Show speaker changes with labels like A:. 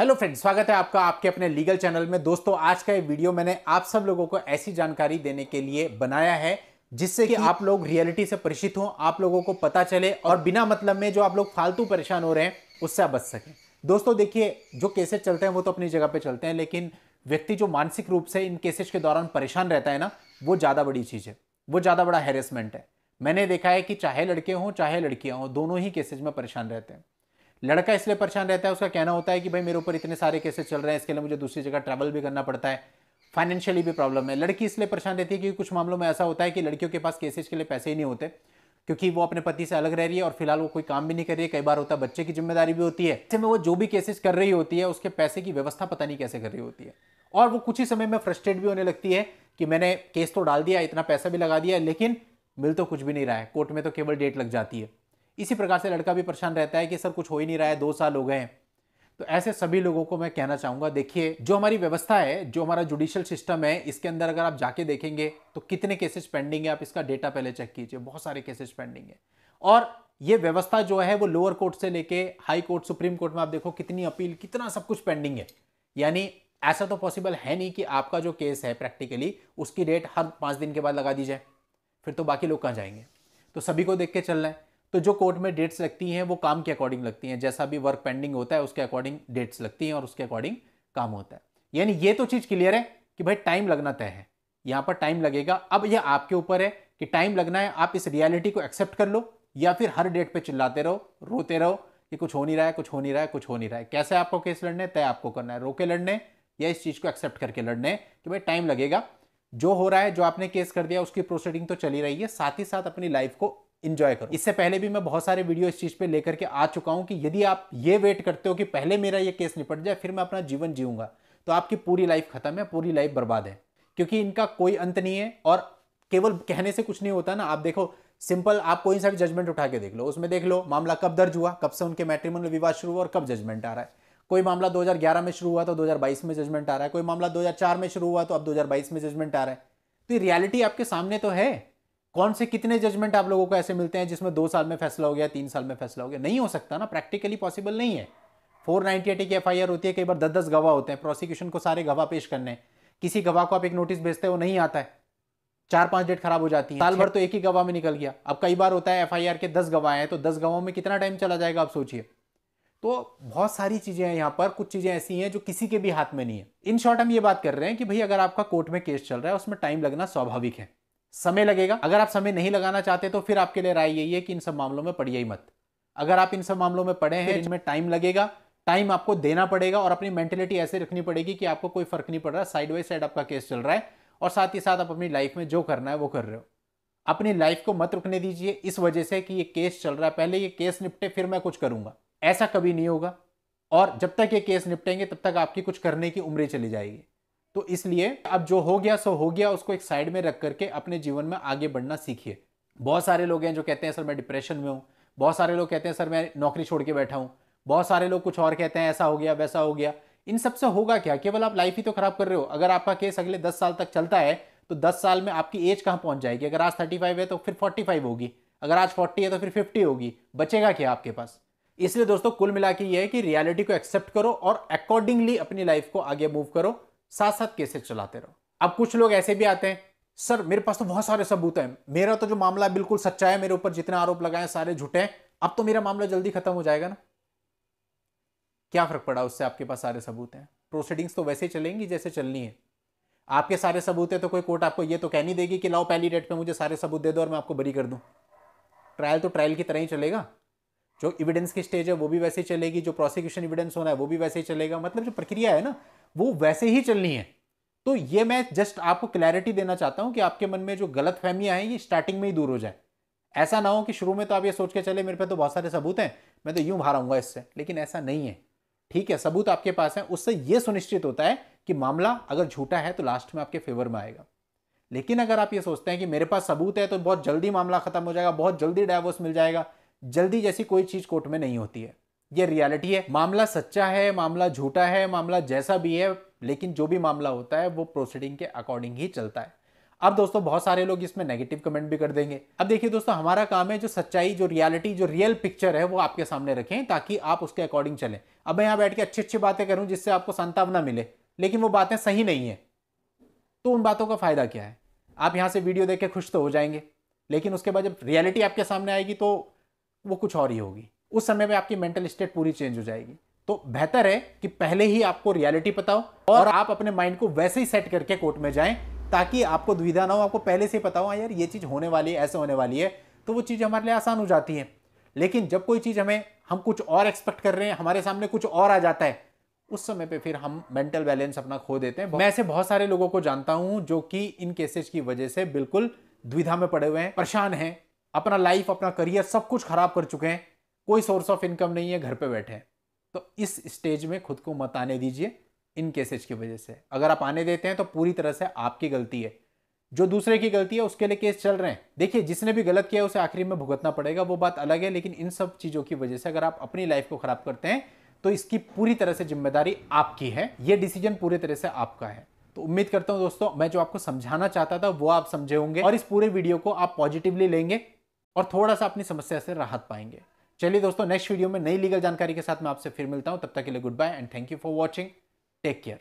A: hello friends स्वागत है आपका आपके अपने लीगल चैनल में दोस्तों आज का ये वीडियो मैंने आप सब लोगों को ऐसी जानकारी देने के लिए बनाया है जिससे कि आप लोग रियलिटी से परिचित हों आप लोगों को पता चले और बिना मतलब में जो आप लोग फालतू परेशान हो रहे हैं उससे आप बच सकें दोस्तों देखिए जो केसेज चलते हैं वो तो अपनी जगह पर चलते हैं लेकिन व्यक्ति जो मानसिक रूप से इन केसेज के दौरान परेशान रहता है ना वो ज़्यादा बड़ी चीज़ है वो ज़्यादा बड़ा हेरेसमेंट है मैंने देखा है कि चाहे लड़के हों चाहे लड़कियाँ हों दोनों ही केसेज में परेशान रहते हैं लड़का इसलिए परेशान रहता है उसका कहना होता है कि भाई मेरे ऊपर इतने सारे केसेस चल रहे हैं इसके लिए मुझे दूसरी जगह ट्रैवल भी करना पड़ता है फाइनेंशियली भी प्रॉब्लम है लड़की इसलिए परेशान रहती है क्योंकि कुछ मामलों में ऐसा होता है कि लड़कियों के पास केसेस के लिए पैसे ही नहीं होते क्योंकि वो अपने पति से अलग रह रही है और फिलहाल वो कोई काम भी नहीं कर रही है कई बार होता है बच्चे की जिम्मेदारी भी होती है ऐसे में वो जो भी केसेस कर रही होती है उसके पैसे की व्यवस्था पता नहीं कैसे कर रही होती है और वो कुछ ही समय में फ्रस्ट्रेट भी होने लगती है कि मैंने केस तो डाल दिया इतना पैसा भी लगा दिया लेकिन मिल तो कुछ भी नहीं रहा है कोर्ट में तो केवल डेट लग जाती है इसी प्रकार से लड़का भी परेशान रहता है कि सर कुछ हो ही नहीं रहा है दो साल हो गए हैं तो ऐसे सभी लोगों को मैं कहना चाहूँगा देखिए जो हमारी व्यवस्था है जो हमारा जुडिशियल सिस्टम है इसके अंदर अगर आप जाके देखेंगे तो कितने केसेस पेंडिंग है आप इसका डेटा पहले चेक कीजिए बहुत सारे केसेस पेंडिंग है और ये व्यवस्था जो है वो लोअर कोर्ट से लेके हाई कोर्ट सुप्रीम कोर्ट में आप देखो कितनी अपील कितना सब कुछ पेंडिंग है यानी ऐसा तो पॉसिबल है नहीं कि आपका जो केस है प्रैक्टिकली उसकी डेट हर पाँच दिन के बाद लगा दी जाए फिर तो बाकी लोग कहाँ जाएंगे तो सभी को देख के चलना है तो जो कोर्ट में डेट्स लगती हैं वो काम के अकॉर्डिंग लगती हैं जैसा भी वर्क पेंडिंग होता है उसके अकॉर्डिंग डेट्स लगती हैं और उसके अकॉर्डिंग काम होता है यानी ये तो चीज़ क्लियर है कि भाई टाइम लगना तय है यहाँ पर टाइम लगेगा अब यह आपके ऊपर है कि टाइम लगना है आप इस रियलिटी को एक्सेप्ट कर लो या फिर हर डेट पर चिल्लाते रहो रोते रहो कि कुछ हो नहीं रहा है कुछ हो नहीं रहा है कुछ हो नहीं रहा है कैसे आपको केस लड़ने तय आपको करना है रोके लड़ने या इस चीज़ को एक्सेप्ट करके लड़ने कि भाई टाइम लगेगा जो हो रहा है जो आपने केस कर दिया उसकी प्रोसीडिंग तो चली रही है साथ ही साथ अपनी लाइफ को इन्जॉय करो इससे पहले भी मैं बहुत सारे वीडियो इस चीज़ पे लेकर के आ चुका हूं कि यदि आप ये वेट करते हो कि पहले मेरा ये केस निपट जाए फिर मैं अपना जीवन जीऊंगा तो आपकी पूरी लाइफ खत्म है पूरी लाइफ बर्बाद है क्योंकि इनका कोई अंत नहीं है और केवल कहने से कुछ नहीं होता ना आप देखो सिंपल आप कोई सा भी जजमेंट उठा के देख लो उसमें देख लो मामला कब दर्ज हुआ कब से उनके मैट्रिमोनियल विवाद शुरू हुआ और कब जजमेंट आ रहा है कोई मामला 2011 में शुरू हुआ तो 2022 में जजमेंट आ रहा है कोई मामला 2004 में शुरू हुआ तो अब 2022 में जजमेंट आ रहा है तो ये रियलिटी आपके सामने तो है कौन से कितने जजमेंट आप लोगों को ऐसे मिलते हैं जिसमें दो साल में फैसला हो गया तीन साल में फैसला हो गया नहीं हो सकता ना प्रैक्टिकली पॉसिबल नहीं है फोर नाइन्टी एट की एफ होती है कई बार दस दस गवाह होते हैं प्रोसिक्यूशन को सारे गवाह पेश करने किसी गवाह को आप एक नोटिस भेजते हो नहीं आता है चार पांच डेट खराब हो जाती है साल भर तो एक ही गवाह में निकल गया अब कई बार होता है एफआईआर के दस गवाह हैं तो दस गवाहों में कितना टाइम चला जाएगा आप सोचिए तो बहुत सारी चीज़ें हैं यहाँ पर कुछ चीज़ें ऐसी हैं जो किसी के भी हाथ में नहीं है इन शॉर्ट हम ये बात कर रहे हैं कि भाई अगर आपका कोर्ट में केस चल रहा है उसमें टाइम लगना स्वाभाविक है समय लगेगा अगर आप समय नहीं लगाना चाहते तो फिर आपके लिए राय यही है कि इन सब मामलों में पढ़िए ही मत अगर आप इन सब मामलों में पढ़े हैं इनमें टाइम लगेगा टाइम आपको देना पड़ेगा और अपनी मेंटेलिटी ऐसे रखनी पड़ेगी कि आपको कोई फर्क नहीं पड़ रहा साइड बाई साइड आपका केस चल रहा है और साथ ही साथ आप अपनी लाइफ में जो करना है वो कर रहे हो अपनी लाइफ को मत रुकने दीजिए इस वजह से कि ये केस चल रहा है पहले ये केस निपटे फिर मैं कुछ करूंगा ऐसा कभी नहीं होगा और जब तक ये केस निपटेंगे तब तक आपकी कुछ करने की उम्र चली जाएगी तो इसलिए अब जो हो गया सो हो गया उसको एक साइड में रख करके अपने जीवन में आगे बढ़ना सीखिए बहुत सारे लोग हैं जो कहते हैं सर मैं डिप्रेशन में हूँ बहुत सारे लोग कहते हैं सर मैं नौकरी छोड़ के बैठा हूँ बहुत सारे लोग कुछ और कहते हैं ऐसा हो गया वैसा हो गया इन सब से होगा क्या केवल आप लाइफ ही तो खराब कर रहे हो अगर आपका केस अगले दस साल तक चलता है तो दस साल में आपकी एज कहाँ पहुंच जाएगी अगर आज थर्टी फाइव है तो फिर फोर्टी फाइव होगी अगर आज फोर्टी है तो फिर फिफ्टी होगी बचेगा क्या आपके पास इसलिए दोस्तों कुल मिला के ये है कि रियलिटी को एक्सेप्ट करो और अकॉर्डिंगली अपनी लाइफ को आगे मूव करो साथ साथ केसेस चलाते रहो अब कुछ लोग ऐसे भी आते हैं सर मेरे पास तो बहुत सारे सबूत हैं मेरा तो जो मामला बिल्कुल सच्चा है मेरे ऊपर जितने आरोप लगाए सारे झूठे हैं अब तो मेरा मामला जल्दी खत्म हो जाएगा ना क्या फर्क पड़ा उससे आपके पास सारे सबूत हैं प्रोसीडिंग्स तो वैसे ही चलेंगी जैसे चलनी है आपके सारे सबूत है तो कोई कोर्ट आपको ये तो कह नहीं देगी कि लाओ पहली डेट पे मुझे सारे सबूत दे दो और मैं आपको बरी कर दूं ट्रायल तो ट्रायल की तरह ही चलेगा जो इविडेंस की स्टेज है वो भी वैसे ही चलेगी जो प्रोसिक्यूशन इविडेंस होना है वो भी वैसे ही चलेगा मतलब जो प्रक्रिया है ना वो वैसे ही चलनी है तो ये मैं जस्ट आपको क्लैरिटी देना चाहता हूँ कि आपके मन में जो गलत फहमियाँ हैं ये स्टार्टिंग में ही दूर हो जाए ऐसा ना हो कि शुरू में तो आप ये सोच के चले मेरे पे तो बहुत सारे सबूत हैं मैं तो यूं भाराऊंगा इससे लेकिन ऐसा नहीं है ठीक है सबूत आपके पास है उससे ये सुनिश्चित होता है कि मामला अगर झूठा है तो लास्ट में आपके फेवर में आएगा लेकिन अगर आप ये सोचते हैं कि मेरे पास सबूत है तो बहुत जल्दी मामला खत्म हो जाएगा बहुत जल्दी डायवोर्स मिल जाएगा जल्दी जैसी कोई चीज़ कोर्ट में नहीं होती है ये रियलिटी है मामला सच्चा है मामला झूठा है मामला जैसा भी है लेकिन जो भी मामला होता है वो प्रोसीडिंग के अकॉर्डिंग ही चलता है अब दोस्तों बहुत सारे लोग इसमें नेगेटिव कमेंट भी कर देंगे अब देखिए दोस्तों हमारा काम है जो सच्चाई जो रियलिटी जो रियल पिक्चर है वो आपके सामने रखें ताकि आप उसके अकॉर्डिंग चलें अब मैं यहाँ बैठ के अच्छी अच्छी बातें करूँ जिससे आपको संतावना मिले लेकिन वो बातें सही नहीं है तो उन बातों का फायदा क्या है आप यहाँ से वीडियो देख के खुश तो हो जाएंगे लेकिन उसके बाद जब रियलिटी आपके सामने आएगी तो वो कुछ और ही होगी उस समय में आपकी मेंटल स्टेट पूरी चेंज हो जाएगी तो बेहतर है कि पहले ही आपको रियलिटी पता हो और आप अपने माइंड को वैसे ही सेट करके कोर्ट में जाएं ताकि आपको दुविधा ना हो आपको पहले से पता हो हाँ यार ये चीज़ होने वाली है ऐसे होने वाली है तो वो चीज़ हमारे लिए आसान हो जाती है लेकिन जब कोई चीज़ हमें हम कुछ और एक्सपेक्ट कर रहे हैं हमारे सामने कुछ और आ जाता है उस समय पे फिर हम मेंटल बैलेंस अपना खो देते हैं मैं ऐसे बहुत सारे लोगों को जानता हूं जो कि इन केसेस की वजह से बिल्कुल द्विधा में पड़े हुए हैं परेशान हैं अपना लाइफ अपना करियर सब कुछ खराब कर चुके हैं कोई सोर्स ऑफ इनकम नहीं है घर पे बैठे हैं तो इस स्टेज में खुद को मत आने दीजिए इन केसेज की वजह से अगर आप आने देते हैं तो पूरी तरह से आपकी गलती है जो दूसरे की गलती है उसके लिए केस चल रहे हैं देखिए जिसने भी गलत किया उसे आखिरी में भुगतना पड़ेगा वो बात अलग है लेकिन इन सब चीज़ों की वजह से अगर आप अपनी लाइफ को ख़राब करते हैं तो इसकी पूरी तरह से जिम्मेदारी आपकी है ये डिसीजन पूरी तरह से आपका है तो उम्मीद करता हूँ दोस्तों मैं जो आपको समझाना चाहता था वो आप समझे होंगे और इस पूरे वीडियो को आप पॉजिटिवली लेंगे और थोड़ा सा अपनी समस्या से राहत पाएंगे चलिए दोस्तों नेक्स्ट वीडियो में नई लीगल जानकारी के साथ मैं आपसे फिर मिलता हूँ तब तक के लिए good bye and thank you for watching take care